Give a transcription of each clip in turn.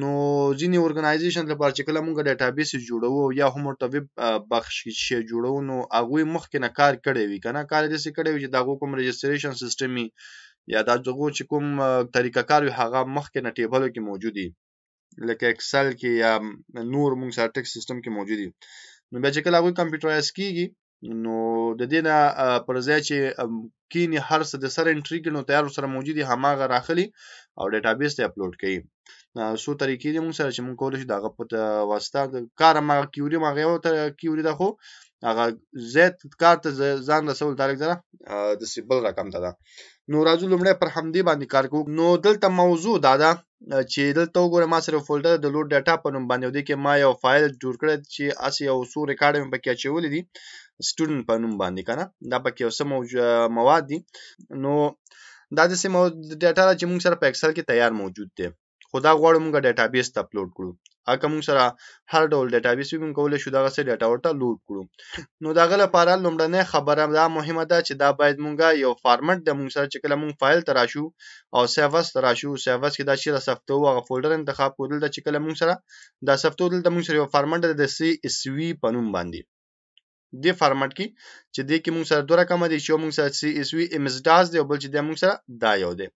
نو ځینې اورګنایزیشن لپاره چې کله مونږ ډیټابیس جوړو یا هم ورته ویب بخش شی جوړو نو هغه مخکې نه کار کړی وي کنه کار دې سي کړی وي چې دا کوم رجستریشن سیستم یا دا دغه چې کوم طریقه کار وي هغه مخکې نه ټیبلو کې موجود دي لکه اکسل کې یا نور مونږ سره ټیک سیستم کې موجود دي نو بیا چې کله هغه کمپیوټرایز کیږي نو د دې نه پر ځای چې کینی هر څه د سره انټری کې نو تیار سره موجود دي هماغه راخلي او ډیټابیس ته اپلوډ کړي سو طریقې دي موږ سره چې موږ کولی شو د هغه په واسطه د کار هم هغه کیوري هم هغه یوه کیوري ده خو هغه زیات کار ته ځان رسول دا لږ ده داسې بل رقم ته ده نو راځو لومړی پر همدې باندې کار کوو نو دلته موضوع دا ده چې دلته وګوره ما سره فولډر د لوډ ډاټا په نوم باندې ودی کې ما یو فایل جوړ کړی چې اس یو سو ریکارډ مې پکې اچولې دي سټوډنټ په نوم باندې کنه دا پکې یو څه مواد دي نو دا د سیمو ډاټا چې موږ سره په ایکسل کې تیار موجود دی خو دا غواړو موږ ډیټابیس ته اپلوډ کړو اګه موږ سره هر ډول ډیټابیس موږ کولی شو دغه سه ډیټا ورته لوډ کړو نو دغه لپاره لومړنۍ خبره دا مهمه ده چې دا باید موږ یو فارمټ د موږ سره چې کله موږ فایل تراشو او سیوس تراشو سیوس کې دا چې را سفتو هغه فولډر انتخاب کړل د چې کله موږ سره دا سفتو دلته موږ سره یو فارمټ د سی اس وی په نوم باندې دې فارمټ کې چې دې کې مونږ سره دوه رقم دي چې مونږ سره سی اس وی امزداز دی او بل چې د مونږ سره دا یو دی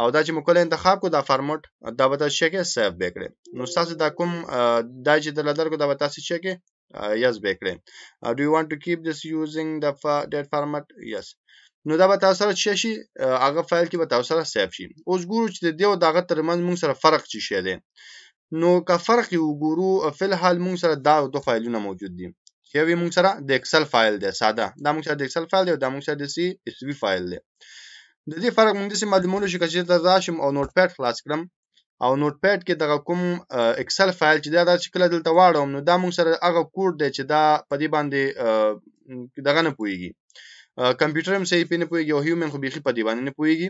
او دا چې مو کله انتخاب کو دا فارمټ دا به تاسو کې سیو وکړي نو تاسو دا کوم دا چې د لدر کو دا به تاسو کې یس وکړي do you want to keep this using the that format yes نو دا به تاسو سره چې شي هغه فایل کې به تاسو سره سیو شي اوس ګورو چې د دې او دغه ترمنځ مونږ سره فرق چی شي دی نو که فرق یو ګورو فل حال مونږ سره دا دوه فایلونه موجود دي یو یې موږ سره د اکسل فایل دی ساده دا موږ سره د اکسل فایل دی او دا موږ سره د سی اس وی فایل دی د دې فرق موږ داسې معلومولو شو که چېرته راشم او نوټ پیډ خلاص کړم او نوټ پیډ کې دغه کوم اکسل فایل چې دا دا چې کله دلته واړوم نو دا موږ سره هغه کوډ دی چې دا په دې باندې دغه نه پوهېږي کمپیوټر هم صحیح پینې پويږي او هیومن خو بيخي په دی باندې نه پويږي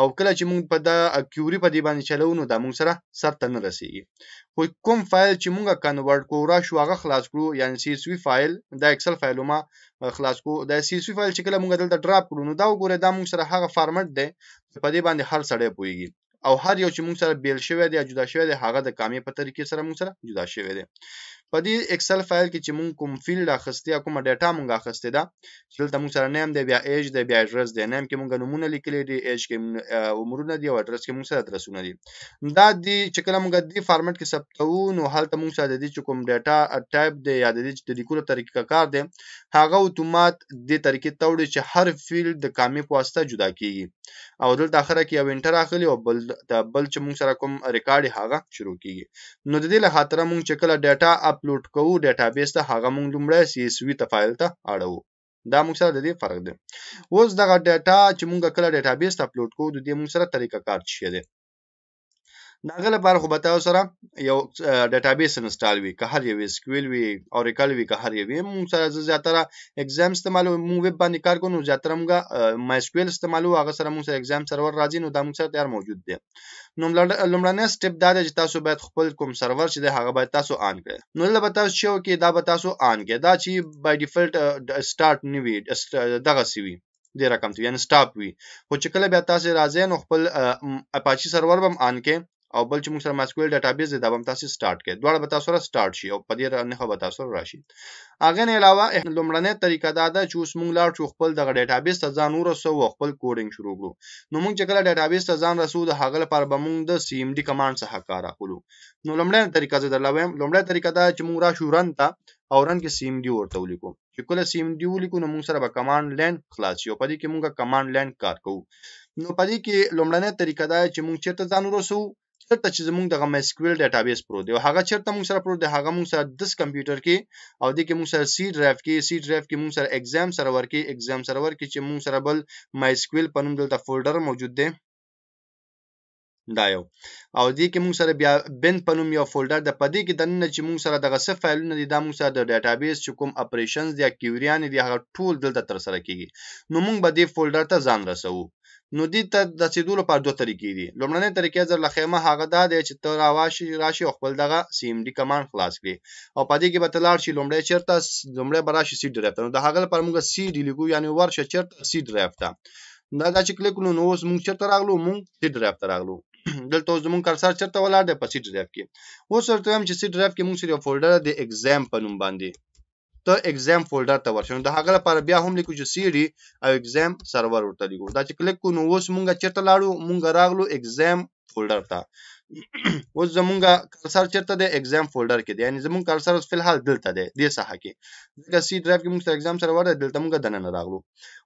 او کله چې موږ په دا کیوري په دی باندې چلو نو دا موږ سره سر ته نه رسیږي خو کوم فایل چې موږ کنورټ کوو را شو هغه خلاص کړو یعنی سی اس وی فایل دا ایکسل فایلو ما خلاص کو دا سی اس وی فایل چې کله موږ دلته ډراپ کړو نو دا وګوره دا موږ سره هغه فارمټ دی په دی باندې هر سړی پويږي او هر یو چې موږ سره بیل شوی دی جدا شوی دی هغه د کامې په طریقې سره موږ سره جدا شوی دی په دې ایکسل فایل کې چې مونږ کوم فیلډ اخستې یا کومه ډیټا مونږ اخستې ده چې دلته مونږ سره نیم دی بیا ایج دی بیا اډرس دی نیم کې مونږ نومونه لیکلي دي ایج کې عمرونه دي او اډرس کې مونږ سره ادرسونه دي دا دی چې کله مونږ دې فارمټ کې ثبتو نو هلته مونږ سره د دې چې کوم ډیټا ټایپ دی یا د دې د لیکلو طریقه کار دی هغه اتومات دې طریقې ته وړي چې هر فیلډ د کامې په واسطه جدا کیږي او دلته اخره کې یو انټر اخلي او بل د بل چې مونږ سره کوم ریکارډ هغه شروع کیږي نو د دې لپاره مونږ چې کله ډیټا اپلوډ کوو ډیټابیس ته هغه مونږ لومړی سی اس وی ته فایل ته اړوو دا موږ سره د دې فرق دی اوس دغه ډیټا چې موږ کله ډیټابیس ته اپلوډ کوو د دې موږ سره طریقه کار څه دی داغه لپاره خو به تاسو سره یو ډیټابیس انسټال وي که هر یو اس کیو ال وي اوریکل وي که هر یو مو سره زیاتره اگزام استعمالو مو ویب باندې کار کوو زیاتره موږ ما اس کیو ال استعمالو هغه سره مو سره اگزام سرور راځي نو دا مو سره تیار موجود دی نو لمړنی سټپ دا دی چې تاسو باید خپل کوم سرور چې دی هغه باید تاسو آن کړئ نو لبه تاسو چې کې دا به تاسو آن کړئ دا چې بای ډیفالت سٹارټ نیوي دغه سی وي دې رقم ته یعنی سٹاپ وي خو چې کله بیا تاسو راځي نو خپل اپاچی سرور بم آن کې او بل چې موږ سره ماسکویل ډیټابیس دی دا به تاسو سٹارټ کړئ دواړه به تاسو سره سٹارټ شي او په دې نه خو به تاسو راشي اغه نه علاوه لومړنۍ طریقه دا ده چې اوس موږ لاړ شو خپل دغه ډیټابیس ته ځان ورسو او خپل کوډینګ شروع کړو نو موږ چې کله ډیټابیس ته ځان رسو د هغه لپاره به موږ د سی ام ډی کمانډ څخه کار اخلو نو لومړنۍ طریقه زه درلوم لومړنۍ طریقه دا چې موږ راشو رن ته او رن کې سیم ډی ورته ولیکو چې کله سیم ډی ولیکو نو موږ سره به کمانډ لاین خلاص شي او پدې کې موږ کمانډ لاین کار کوو نو پدې کې لومړنۍ طریقه دا چې موږ چیرته ځان ورسو چیرته چې زموږ دغه MySQL ډیټابیس پروت دی او هغه چیرته موږ سره پروت دی هغه موږ سره دس کمپیوټر کې او د کې موږ سره C ډرایو کې C ډرایو کې موږ سره ایگزام سرور کې ایگزام سرور کې چې موږ سره بل MySQL په نوم دلته فولډر موجود دی دا یو او دې کې موږ سره بیا بن په نوم یو فولډر د پدې کې دنه چې موږ سره دغه څه فایلونه دي دا موږ سره د ډیټابیس چې کوم اپریشنز یا کیوریان دي هغه ټول دلته تر سره کیږي نو موږ به دې فولډر ته ځان رسوو نو دې ته د رسیدو لپاره دوه طریقې دي لومړنۍ طریقه زر لخیمه هغه دا دی چې ته راواشي راشي او خپل دغه سي ام ډي کمانډ خلاص کړي او پدې کې به ته لاړ شي لومړی چیرته لومړی به راشي سي ډرایو ته نو د هغه لپاره موږ سي ډي لیکو یعنې ورشه چیرته سي ډرایو ته دا دا چې کلیک کړو نو اوس موږ چیرته راغلو موږ سي ډرایو ته راغلو دلته اوس زمونږ کرسر چیرته ولاړ دی په سي ډرایو کې اوس ورته وایم چې سي ډرایو کې موږ سره یو فولډر د اگزام په نوم باندې ته اگزام فولډر ته ورشې نو د هغه لپاره بیا هم لیکو چې سی ډي او اگزام سرور ورته لیکو دا چې کلیک کو نو اوس مونږه چیرته لاړو مونږه راغلو اگزام فولډر ته اوس زمونږه کرسر چیرته دی اگزام فولډر کې دی یعنی زمونږ کرسر اوس فلحال دلته دی دې ساحه کې ځکه سی ډرایو کې موږ اگزام سره ورته دلته موږ دننه راغلو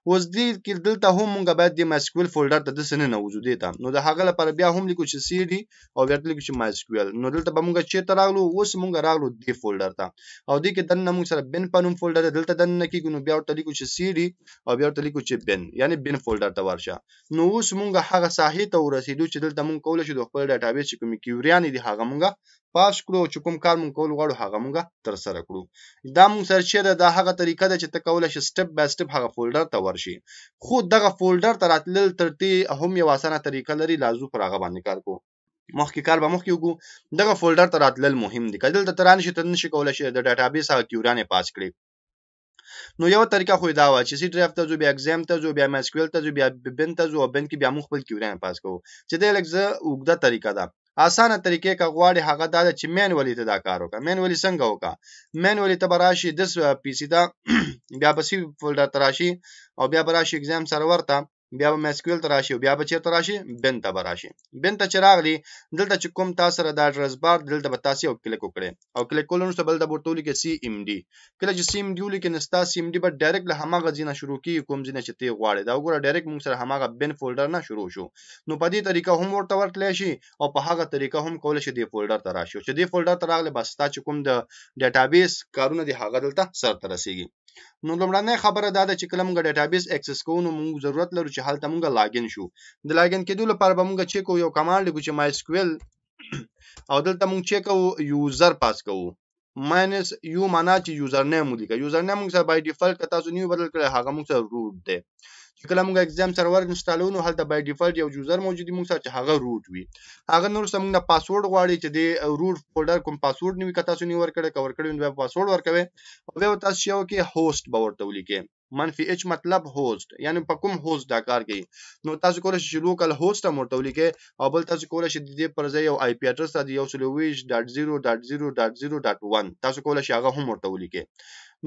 اوس دې کې دلته هم مونږ باید د ماسکول فولډر ته دسه نه نوځو دې ته نو د هغه لپاره بیا هم لیکو چې سی ډي او بیا لیکو چې ماسکول نو دلته به مونږ چیرته راغلو اوس مونږ راغلو دې فولډر ته او دې کې دنه مونږ سره بن پنوم فولډر دلته دنه کېږو نو بیا ورته لیکو چې سی ډي او بیا ورته لیکو چې بن یعنی بن فولډر ته ورشه نو اوس مونږ هغه ساحې ته ورسېدو چې دلته مونږ کولای شو د خپل ډیټابیس چې کومې کیوریانې دي هغه مونږ پاش کړو چې کوم کار مونږ کول غواړو هغه مونږ تر سره کړو دا مونږ سرچې ده دا هغه طریقه ده چې ته کولای شې سټپ بای سټپ هغه فولډر ته ورشي خو دغه فولډر ته راتلل تر دې هم یو اسانه طریقه لري لازم پر هغه باندې کار کوو مخکې کار به مخکې وګورو دغه فولډر ته راتلل مهم دي که دلته ته رانشي ته نشي کولی شي د ډاټابیس هغه کیورانې پاس کړي نو یو طریقه خو دا و چې سی ډرایو ته ځو بیا اگزام ته ځو بیا مسکول ته ځو بیا بن ته ځو بن کې بیا مو خپل کیورانې پاس کوو چې د لکه زه وګدا طریقه ده اسانه طریقې کا غواړي هغه دا چې مینولي ته دا کار وکړه مینولي څنګه وکړه مینولي ته براشي د پیسې دا بیا بسې فولډر تراشي او بیا براشي اگزام سرور ته بیا به مسکول ته راشي بیا به چیرته راشي بن ته به راشي بن ته چې راغلي دلته چې کوم تاسو سره دا ادرس بار دلته به تاسو یو کلیک وکړئ او کلیک کول نو بل د ورته لیکي سی ام ډي کله چې سی ام ډي ولیکي نو تاسو سی ام ډي به ډایرکټ له هماغه ځینه شروع کیږي کوم ځینه چې تی غواړي دا وګوره ډایرکټ موږ سره هماغه بن فولډر نه شروع شو نو په دې طریقه هم ورته ورتلی شي او په هغه طریقه هم کول شي دې فولډر ته راشي چې دې فولډر ته راغلی بس تاسو کوم د ډیټابیس کارونه دی هغه دلته سر ته رسیږي نو لومړنۍ خبره دا ده چې کله موږ ډیټابیس اکسس کوو نو موږ ضرورت لرو چې هلته موږ لاګین شو د لاګین کېدو لپاره به موږ چیک یو کمانډ لیکو چې مای سکویل او دلته موږ چیک کوو یوزر پاس کوو ماینس یو معنا چې یوزر نیم ولیکه یوزر نیم موږ سره بای ډیفالت که تاسو نیو بدل کړی هغه موږ سره روټ دی چې کله موږ اگزام سرور انسټالو نو هلته بای ډیفالت یو یوزر موجودي موږ سره چې هغه روټ وي هغه نور سم موږ پاسورډ غواړي چې د روټ فولډر کوم پاسورډ نیوي کته سونی ورکړي کور کړي نو پاسورډ ورکوي او بیا تاسو یو کې هوست به ورته ولیکي منفي اچ مطلب هوست یعنی په کوم هوست دا کار کوي نو تاسو کولای شئ لوکل هوست هم ورته ولیکئ او بل تاسو کولای شئ د دې پر ځای یو آی پی اډرس د یو سلوویش ډاټ 0 ډاټ 0 ډاټ 0 ډاټ 1 تاسو کولای شئ هغه هم ورته ولیکئ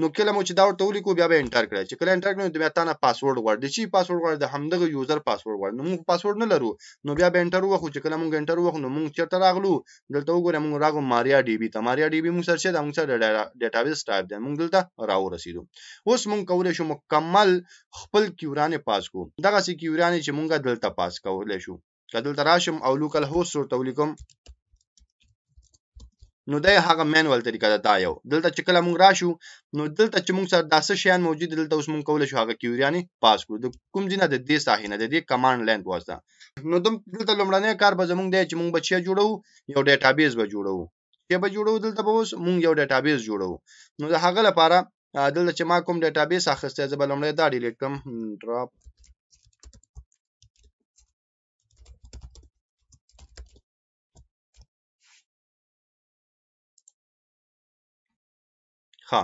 نو کله مو چې دا ورته ولیکو بیا به انټر کړئ چې کله انټر کړئ نو بیا تا نه پاسورډ غواړي د چی پاسورډ غواړي د همدغه یوزر پاسورډ غواړي نو موږ پاسورډ نه لرو نو بیا به انټر وخو چې کله موږ انټر وخو نو موږ چیرته راغلو دلته وګورئ موږ راغو ماریا ډی بي ته ماریا ډی بي موږ سره دا موږ سره ډیټابیس ټایپ دی موږ دلته راو رسیدو اوس موږ کولای شو مکمل خپل کیورانه پاس کو دغه سې کیورانه چې موږ دلته پاس کولای شو کدل تراشم او لوکل هوست ورته ولیکم نو دا هغه مانوال طریقه ده دا یو دلته چې کله مونږ راشو نو دلته چې مونږ سره داسې شیان موجود دلته اوس مونږ کولای شو هغه کیوریانې پاس کړو د کوم ځای نه د دې ساحې نه د دې کمانډ لاین واسطه نو دلته لومړنی کار به زمونږ دی چې مونږ بچیا جوړو یو ډیټابیس به جوړو چې به جوړو دلته به اوس مونږ یو ډیټابیس جوړو نو د هغه لپاره دلته چې ما کوم ډیټابیس اخیستی زه به لومړی دا ډیلیټ کړم ډراپ ها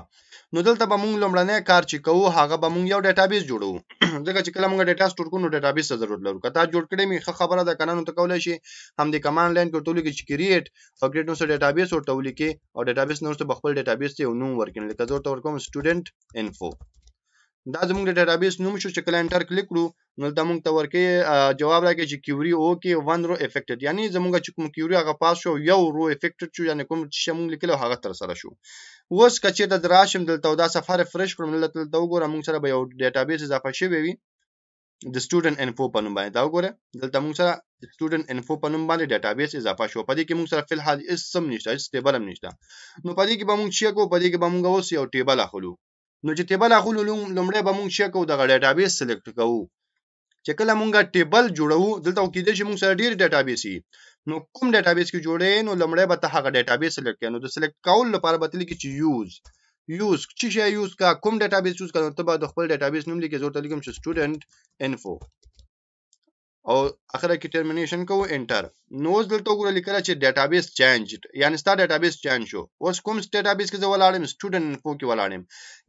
نو دلته به مونږ لومړنی کار چې کوو هغه به مونږ یو ډیټابیس جوړو ځکه چې کله مونږ ډیټا سٹور کوو نو ډیټابیس ته ضرورت لرو کته جوړ کړی می خبره ده کنه نو ته کولای شي هم د کمانډ لاین کې ټولو کې چې کریټ او کریټ نو سره ډیټابیس او ټولو کې او ډیټابیس نو سره خپل ډیټابیس ته یو نوم ورکړي لکه زه ورته کوم سټوډنټ انفو دا زموږ د ډیټابیس نوم شو چې کله انټر کلیک کړو نو دا موږ ته ورکې جواب راکې چې کیوري او کې ون رو افیکټډ یعنی زموږ چې کوم کیوري هغه پاس شو یو رو افیکټډ شو یعنی کوم چې موږ لیکلو هغه تر سره شو اوس که چیرته در راشم دلته او دا سفر فرش کړم دلته دلته وګوره موږ سره به یو ډیټابیس اضافه شوی وي د سټوډنټ انفو په نوم باندې دا وګوره دلته موږ سره سټوډنټ انفو په نوم باندې ډیټابیس اضافه شو پدې کې موږ سره فل حال هیڅ سم نشته هیڅ ټیبل هم نشته نو پدې کې به موږ چې کو پدې کې به موږ اوس یو ټیبل اخلو نو چې ټیبل اخلو لومړی به موږ چې کو د ډیټابیس سلیکټ کوو چې کله مونږه ټیبل جوړو دلته کېدای شي مونږ سره ډیر ډیټابیس وي نو کوم ډیټابیس کې جوړې نو لمړی به ته هغه ډیټابیس سلیکټ کړې نو د سلیکټ کول لپاره به ته لیکې چې یوز یوز چې شی یوز کا کوم ډیټابیس یوز کا نو ته به د خپل ډیټابیس نوم لیکې زور ته لیکم چې سټوډنټ انفو او اخره کې ټرمینیشن کوو انټر نو اوس دلته وګوره لیکل چې ډیټابیس چینج یعنی ستا ډیټابیس چینج شو اوس کوم ډیټابیس کې زه ولاړم سټوډنټ انفو کې ولاړم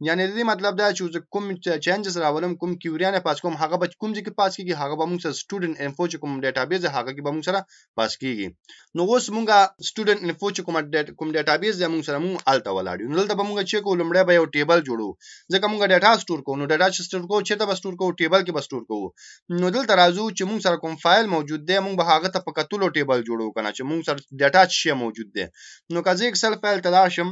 یعنی دې مطلب دا چې کوم چینجز راولم کوم کیوریا نه پاس کوم هغه به کوم ځکه پاس کیږي هغه به موږ سره سټوډنټ انفو چې کوم ډیټابیس هغه کې به موږ سره پاس کیږي نو اوس موږ سټوډنټ انفو چې کوم کوم ډیټابیس زموږ سره موږ الته ولاړ نو دلته به موږ چې کوم لمړی به یو ټیبل جوړو ځکه موږ ډیټا سٹور کوو نو ډیټا سٹور کوو چې ته به سٹور کوو ټیبل کې به سٹور کوو نو دلته راځو چې موږ سره کوم فایل موجود دی موږ به هغه ته په کتلو ټیبل جوړو کنه چې موږ سره ډیټا چې موجود دی نو که زه اکسل فایل ته لاړ شم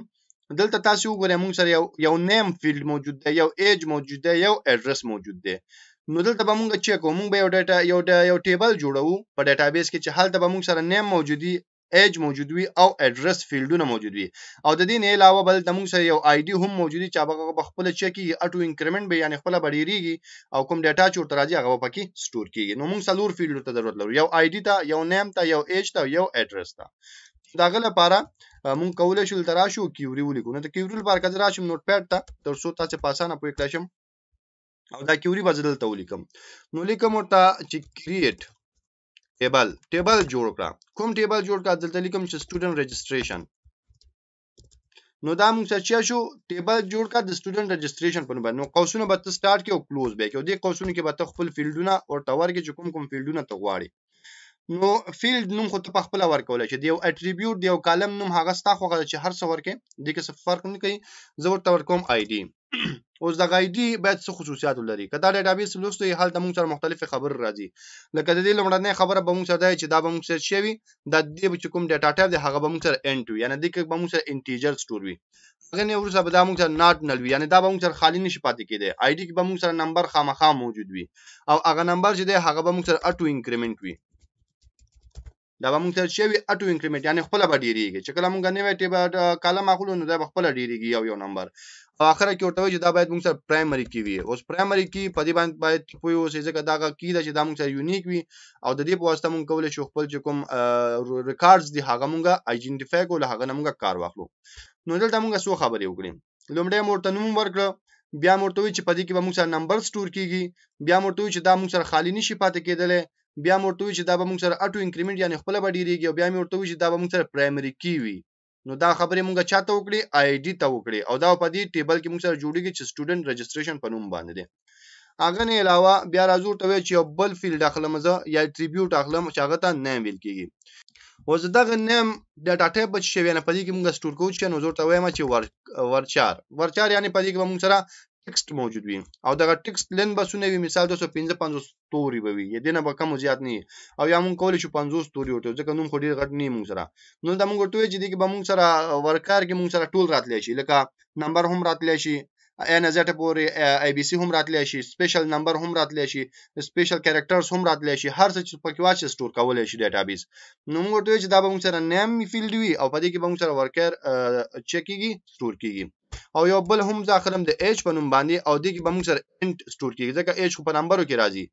دلته تاسو وګورئ موږ سره یو یو نیم فیلډ موجود دی یو ایج موجود دی یو اډرس موجود دی نو دلته به موږ چیک کوو موږ به یو ډیټا یو یو ټیبل جوړو په ډیټابیس کې چې هلته به موږ سره نیم موجودي ایج موجود وي او اډرس فیلډونه موجود وي او د دې نه علاوه بل د موږ سره یو آی ډی هم موجودي چې هغه په خپل چک کې اټو انکریمنت به یعنی خپل بډیریږي او کوم ډیټا چې ورته راځي هغه پکې سٹور کیږي نو موږ څلور فیلډ ته ضرورت لرو یو آی ډی ته یو نیم ته یو ایج ته یو اډرس ته داغه لپاره مونږ کولای شو تر راشو کیوري ولیکو نو ته کیوري لپاره کذ راشم نوٹ پیډ ته تر څو تاسو په اسانه پوي کړئ او دا کیوري بدل ته ولیکم نو لیکم ورته چې کریټ ټیبل ټیبل جوړ کړه کوم ټیبل جوړ کړه دلته لیکم چې سټوډنټ رجسټریشن نو دا موږ چې شو ټیبل جوړ کړه د سټوډنټ رجسټریشن په نوم نو قوسونه به ته سٹارټ کې او کلوز به کې او دې قوسونه کې به ته خپل فیلډونه او ټاور کې چې کوم کوم فیلډونه ته غواړي نو فیلډ نوم خو ته په خپل ورکول چې دیو اټریبیوټ دیو کالم نوم هغه ستا خو چې هر څو ورکې دې کې څه فرق نه کوي زه ورته ورکوم آی ډی اوس دا آی ډي باید څه خصوصیات ولري که دا ډیټابیس لوستو یې هلته موږ سره مختلفې خبرې راځي لکه د دې لومړنۍ خبره به موږ سره دا چې دا به موږ سره څه وي دا دې به چې کوم ډیټا ټایپ دی هغه به موږ سره انټ وي یعنې دې کې به موږ سره انټیجر سټور وي هغه نه وروسته به دا موږ سره ناټ نل وي یعنې دا به موږ سره خالی نشي پاتې کېدی آی ډي کې به موږ سره نمبر خامخا موجود وي او هغه نمبر چې دی هغه به موږ سره اټو انکریمنټ وي دا به موږ سره شوی اټو انکریمنت یعنی خپل به ډیریږي چې کله موږ نیوې ټیبل کالم اخلو نو دا به خپل ډیریږي یو یو نمبر اخره کې ورته چې دا باید موږ سره پرایمري کې وي اوس پرایمري کې په دې باندې باید پوي اوسې ځکه دا کی دا چې دا موږ سره یونیک وي او د دې په واسطه موږ کولای شو خپل چې کوم ریکارډز دي هغه موږ آیډنټیفای کول هغه موږ کار واخلو نو دلته موږ سو خبرې وکړې لومړی موږ ته نوم ورکړو بیا مرته وی چې پدې کې به موږ سره نمبر سٹور کیږي بیا مرته وی چې دا موږ سره خالی نشي پاتې کېدلې بیا مرته وی چې دا به موږ سره اټو انکریمنٹ یعنی خپل به ډیریږي او بیا مرته وی چې دا به موږ سره پرایمری کی وي نو دا خبرې مونږه چاته وکړي آی ډی ته وکړي او دا په دې ټیبل کې مونږ سره جوړیږي چې سټوډنټ رجسٹریشن په نوم باندې دی هغه نه علاوه بیا راځو ته چې یو بل فیلډ اخلم زه یا ټریبیوټ اخلم چې هغه ته نیم ویل کیږي اوس دغه نیم ډاټا ټایپ بچ شوی نه پدې کې موږ سٹور کوو چې نو زور ته وایم چې ورچار ورچار یعنی پدې کې موږ سره ټکسټ موجود وي او دغه ټکسټ لن بسونه وي مثال 255 توري به وي یا دینه به کم زیات نه او یا مونږ کولی شو 50 توري وټو ځکه نوم خو ډیر غټ نه مونږ سره نو دا مونږ ټوې چې دغه به مونږ سره ورکار کې مونږ سره ټول راتلی شي لکه نمبر هم راتلی شي انزټ پورې ای بي سي هم راتلی شي سپیشل نمبر هم راتلی شي سپیشل کریکٹرز هم راتلی شي هر څه چې پکې واچ سٹور کولای شي ډیټابیس نو موږ ته چې دا به موږ سره نیم فیلډ وي او په دې کې به موږ سره ورکر چکیږي سٹور کیږي او یو بل هم ځاخلم د ایج په نوم باندې او دې کې به موږ سره انټ سٹور کیږي ځکه ایج خو په نمبرو کې راځي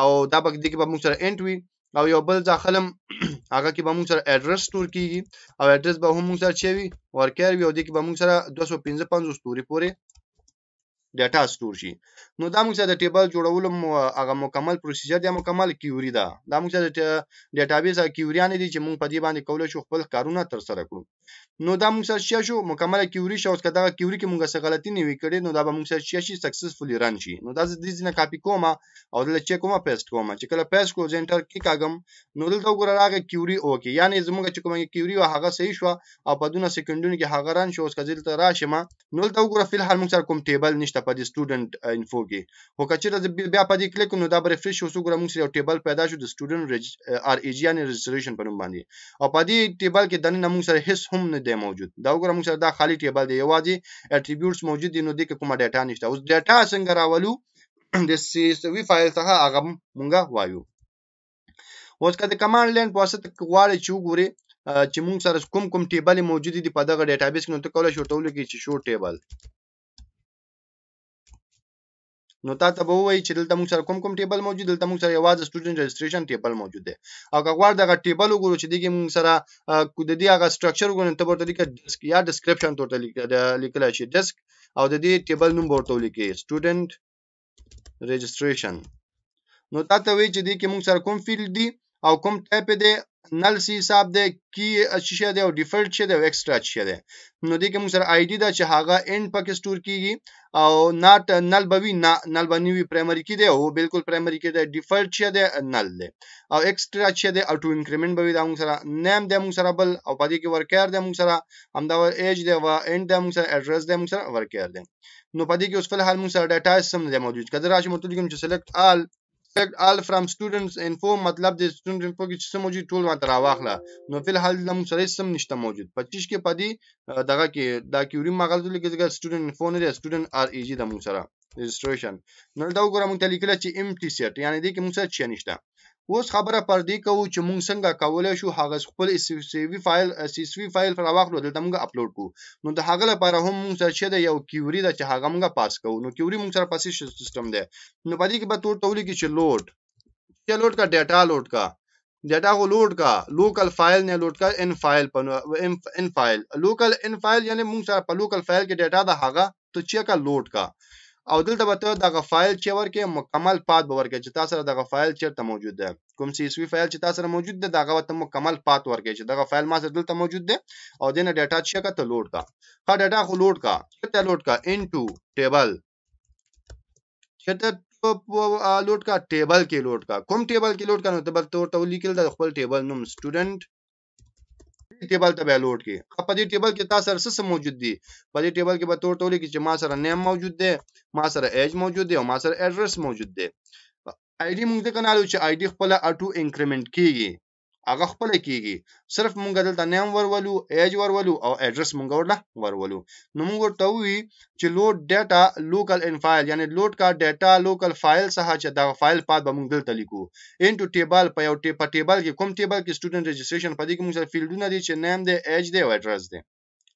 او دا به دې کې به موږ سره انټ وي او یو بل ځاخلم هغه کې به موږ سره اډرس سٹور کیږي او اډرس به هم موږ سره چوي ورکر وي او دې کې به موږ سره 255 توري پورې ډیټا سٹور شي نو دا موږ د ټیبل جوړولو هغه مکمل پروسیجر دی مکمل کیوري ده دا موږ د ډیټابیس کیوریان دي چې موږ په دې باندې کولای شو خپل کارونه تر سره کړو نو دا موږ سره شیا شو مکمله کیوري شو اوس که دغه کیوري کې موږ څه غلطي نه وي کړې نو دا به موږ سره شیا شي سکسسفلی رن شي نو دا زه دې ځینه کاپي کوم او دلته چک کوم پیسټ کوم چې کله پیسټ کو زنټر کې کاګم نو دلته وګوره راغی کیوري اوکې یعنی زموږ چې کومه کیوري او هغه صحیح شو او په دونه سکندونو کې هغه رن شو اوس که دلته راشم نو دلته وګوره فل حال موږ سره کوم ټیبل نشته په دې سټوډنټ انفو کې هو کچې بیا په دې کلیک نو دا به ریفرش شو وګوره موږ سره یو ټیبل پیدا شو د سټوډنټ ار ای جی یعنی رجسٹریشن په نوم باندې او په دې ټیبل کې دنه موږ سره هیڅ هم نه دی موجود دا وګوره موږ سره دا خالی ټیبل دی یوازې اټریبیوټس موجود دي نو دې کې کومه ډیټا نشته اوس ډیټا څنګه راولو د سی اس وی فایل څخه هغه مونږه وایو اوس که د کمانډ لاین په واسطه غواړي چې وګوري چې مونږ سره کوم کوم ټیبل موجود دي په دغه ډیټابیس کې نو ته کولای شو ورته ولیکې چې شو ټیبل نو تا ته به وایي چې دلته موږ سره کوم کوم ټیبل موجود دلته موږ سره یوازې سټوډنټ رجسټریشن ټیبل موجود دی او که غواړ دغه ټیبل وګورو چې دغه موږ سره د دې هغه سټرکچر وګورو ته ورته لیکل ډیسک یا ډسکرپشن ته ورته لیکل شي ډیسک او د دې ټیبل نوم ورته لیکي سټوډنټ رجسټریشن نو تا ته وایي چې دغه موږ سره کوم فیلډ دی او کوم ټایپ دی نل سی حساب دی کی چی شی دی او ډیفالت شی دی او ایکسترا چی شی دی نو دې کې موږ سره آی ډی دا چې هغه اند پکې سٹور کیږي او ناټ نل بوي نل باندې وی پرایمری کې دی او بالکل پرایمری کې دی ډیفالت شی دی نل دی او ایکسترا چی دی اټو انکریمنت بوي دا موږ سره نیم دی موږ سره بل او پدې کې ورکر دی موږ سره همدا ور ایج دی او اند دی موږ سره ایڈرس دی موږ سره ورکر دی نو پدې کې اوس فل حال موږ سره ډاټا سم دی موجود کده راشم ته کوم چې سلیکټ آل expect all from students info مطلب د student info کې څه موجود ټول ماته راواخله نو فل حال لم سره سم نشته موجود 25 کې پدې دغه کې دا کیوري ماغز لیکل student info نه دی student ار ای جی د مو سره registration نو دا وګورم ته لیکل چې empty set یعنی دې کې مو سره چی نشته اوس خبره پر دې کوو چې مونږ څنګه کولای شو هغه خپل سی وی فایل سی وی فایل راوخلو دلته مونږ اپلوډ کوو نو د هغه لپاره هم مونږ سره چې د یو کیوري د چې هغه مونږه پاس کوو نو کیوري مونږ سره پاسې سیستم دی نو باندې کې به تور تولې کې چې لوډ چې لوډ کا ډیټا لوډ کا ڈیٹا کو لوڈ کا لوکل فائل نے لوڈ کا ان فائل پن ان فائل لوکل ان فائل یعنی مونږ سره په لوکل فائل کې ډیټا دا هغه تو چې کا لوډ کا او دلته به ته دغه فایل چې ورکې مکمل پات به ورکې چې تاسو دغه فایل چیرته موجود ده کوم سی اس وی فایل چې تاسو موجود ده دغه ته مکمل پات ورکې چې دغه فایل ما سره دلته موجود ده او دنه ډیټا چې کته لوډ کا ها ډیټا خو لوډ کا چیرته لوډ کا انټو ټیبل چیرته لوډ کا ټیبل کې لوډ کا کوم ټیبل کې لوډ کا نو ته بل تور ته لیکل د خپل ټیبل نوم سټوډنټ دې ټیبل ته به لوډ کی په دې ټیبل کې تاسو سره څه موجود دي په دې ټیبل کې به تور ټولې کې چې ما سره نیم موجود دی ما سره ایج موجود دی او ما سره ایڈرس موجود دی آی ډی موږ ته کنالو چې آی ډی خپل اټو انکریمنت کیږي هغه خپل کیږي صرف مونږ دلته نیم ورولو ایج ورولو او ایڈرس مونږ ورله ورولو نو مونږ ورته وی چې لوډ ډیټا لوکل ان فایل یعنی لوډ کا ډیټا لوکل فایل څخه چې دا فایل پات به مونږ دلته لیکو انټو ټیبل په یو ټیپ ټیبل کې کوم ټیبل کې سټوډنټ ريجستریشن پدې کې مونږ سره فیلډونه دي چې نیم دی ایج دی او ایڈرس دی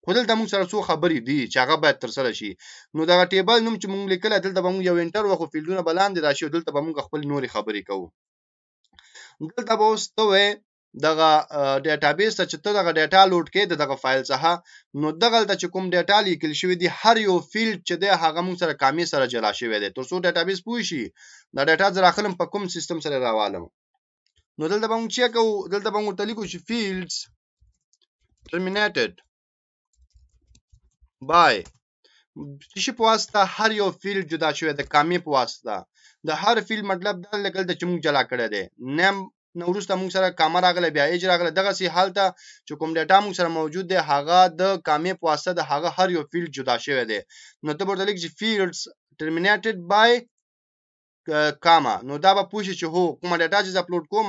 خو دلته مونږ سره څو خبرې دي چې هغه باید تر سره شي نو دا ټیبل نوم چې مونږ لیکل دلته به مونږ یو انټر وخو فیلډونه بلاندې راشي دلته به مونږ خپل نوري خبرې کوو دلته به اوس ته دغه ډیټابیس ته چې ته دغه ډیټا لوډ کې د دغه فایل څخه نو دغه ته چې کوم ډیټا لیکل شوی دی هر یو فیلډ چې دی هغه موږ سره کامې سره جلا شوی دی تر څو ډیټابیس پوه شي دا ډیټا زه راخلم په کوم سیستم سره راوالم نو دلته به موږ چې کوو دلته به موږ تلیکو چې فیلډز terminated by شي په واسطه هر یو فیلډ جدا شوی د کامې په واسطه د هر فیلډ مطلب دا لګل د چې موږ جلا کړی دی نیم نو وروسته موږ سره کامه راغله بیا ایج راغله دغه سي حال ته چې کوم ډیټا موږ سره موجود دی هغه د کامې په واسطه د هغه هر یو فیلډ جدا شوی دی نو ته ورته لیکې فیلډز ټرمینیټډ بای کاما نو دا به پوښي چې هو کومه ډیټا چې اپلوډ کوم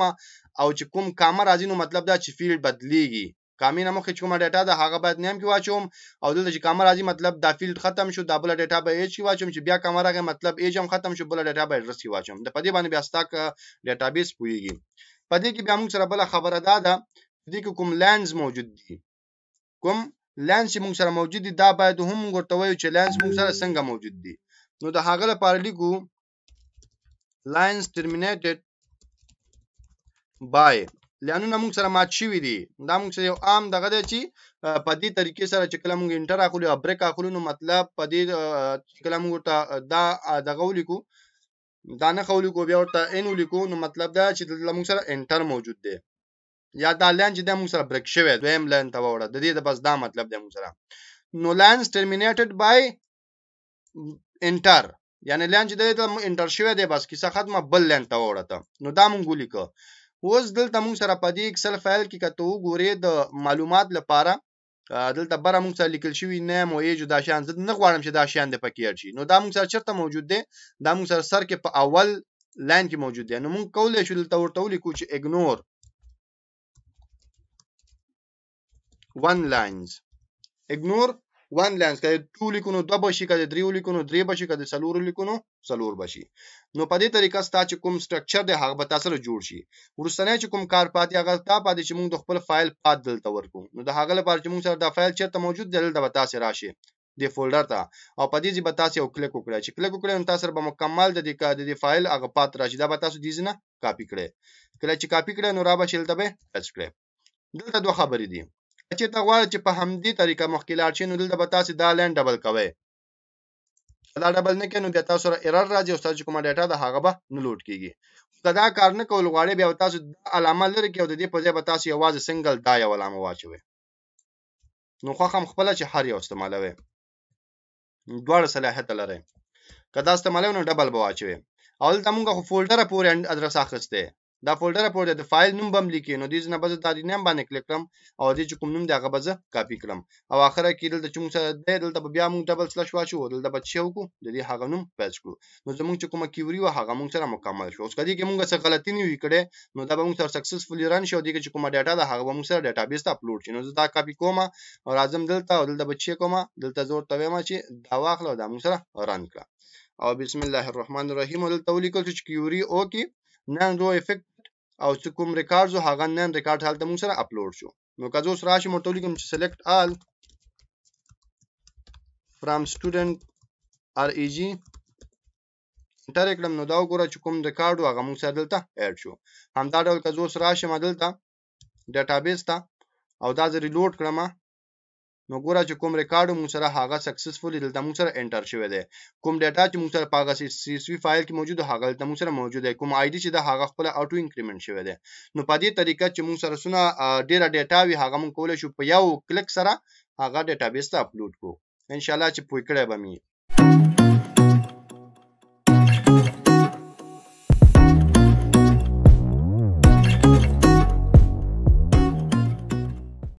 او چې کوم کامه راځي نو مطلب دا چې فیلډ بدلیږي کامې نه مخکې چې کومه ډیټا ده هغه باید نیم کې واچوم او دلته چې کامه راځي مطلب دا فیلډ ختم شو دا بل ډیټا به ایج کې واچوم چې بیا کامه راغی مطلب ایج هم ختم شو بل ډیټا به ایډرس کې واچوم د پدې باندې بیا ستا ډیټابیس پوېږي په دې کې بیا موږ سره بل خبره دا ده دې کې کوم لینز موجود دي کوم لینز چې موږ سره موجود دي دا باید هم ورته وایو چې لینز موږ سره څنګه موجود دي نو د هغه لپاره لیکو lines terminated by لانونه موږ سره مات شوي دي دا موږ سره یو عام دغه دی چې په دې طریقې سره چې کله موږ انټر اخلو یا بریک اخلو نو مطلب په دې چې کله موږ ورته دا دغه ولیکو دا نه خولي کو بیا ورته ان ولیکو نو مطلب دا چې دلته موږ سره انټر موجود دی یا دا لاین چې د موږ سره بریک شوی دویم لاین ته وړه د دې د بس دا مطلب دی موږ سره نو لاینز ټرمینیټډ بای انټر یعنی لاین چې د انټر شوی دی بس کیسه ختمه بل لاین ته وړه ته نو دا موږ ولیکو اوس دلته موږ سره په دې ایکسل فایل کې کته وګورې د معلومات لپاره دلته بره موږ سره لیکل شوي نه مو ایجو دا شیان زه نه غواړم چې دا شیان د پکې شي نو دا موږ سره چیرته موجود دی دا موږ سره سر کې په اول لاین کې موجود دی نو موږ کولی شو دلته ورته ولیکو چې اګنور ون لاینز اګنور 1 لینس کده ټو لیکو نو دوه بشي کده درې لیکو نو درې بشي کده څلور لیکو نو څلور بشي نو په دې طریقه ستا چې کوم سټرکچر دی هغه به تاسو جوړ شي ورستنه چې کوم کار پاتې هغه تا پاتې چې موږ د خپل فایل پات دلته ورکو نو د هغه لپاره چې موږ سره دا فایل چیرته موجود دی دلته به تاسو راشي د فولډر ته او په دې ځای به تاسو یو کلیک وکړئ چې کلیک وکړئ نو تاسو سره به مکمل د دې د دې فایل هغه پات راشي دا به تاسو دې نه کاپی کړئ کله چې کاپی کړئ نو را به شیلته به ټچ کړئ دلته دوه خبرې دي که چېرته غواړئ چې په همدې طریقه مخکې لاړ شئ نو دلته به تاسې دا لین ډبل کوئ که دا ډبل نه کوي نو بیا تاسو سره ایرر راځي او ستاسو کومه ډیټا ده هغه به نه لوډ کیږي که دا کار نه کول غواړئ بیا تاسو علامه لري کې او د دې په ځای به تاسو یوازې سنگل دا یو علامه واچوي نو خوښم خپله چې هر یو استعمالوي دواړه صلاحیت لري که دا استعمالوي نو ډبل به واچوي اول ته مونږ خو فولډره پورې ادرس اخیستی دا فولډر پورې د فایل نوم بم لیکي نو دې نه بز دا دې نیم باندې کلیک کړم او دې چې کوم نوم دی هغه بز کاپی کړم او اخره کې دلته چې موږ سره دی دلته بیا موږ ډبل سلش واچو دلته به شو کو د دې هغه نوم پیچ کړو نو زموږ چې کومه کیوري و هغه موږ سره مکمل شو اوس کدی کې موږ سره غلطی نه وی کړې نو دا به موږ سره سکسسفلی رن شو دې چې کومه ډاټا ده هغه به موږ سره ډیټابیس ته اپلوډ شي نو زه دا کاپی کوم او راځم دلته او دلته به چې کوم دلته زور تویم چې دا واخلو دا موږ سره رن کړه او بسم الله الرحمن الرحیم ولته ولیکل چې کیوري او کې نان رو افیکټ او چې کوم ریکارډ زو هغه نن ریکارډ هلته موږ سره اپلوډ شو نو که زه اوس راشم ورته ولیکم چې سلیکټ آل فرام سټوډنټ آر ای جي انټر یې کړم نو دا وګوره چې کوم ریکارډ و هغه موږ سره دلته ایډ شو همدا ډول که زه اوس راشم دلته ډیټابیس ته او دا زه ریلوډ کړم نو ګوره چې کوم ریکارډ مون سره هغه سکسسفولی دلته مون سره انټر شوی دی کوم ډیټا چې مون سره په هغه سی اس وی فایل کې موجود هغه دلته مون سره موجود دی کوم آی ډی چې دا هغه خپل اټو انکریمنت شوی دی نو په دې طریقه چې مون سره سونه ډیره ډیټا وي هغه مون کولای شو په یو کلک سره هغه ډیټابیس ته اپلوډ کو ان شاء الله چې پوی کړی به مې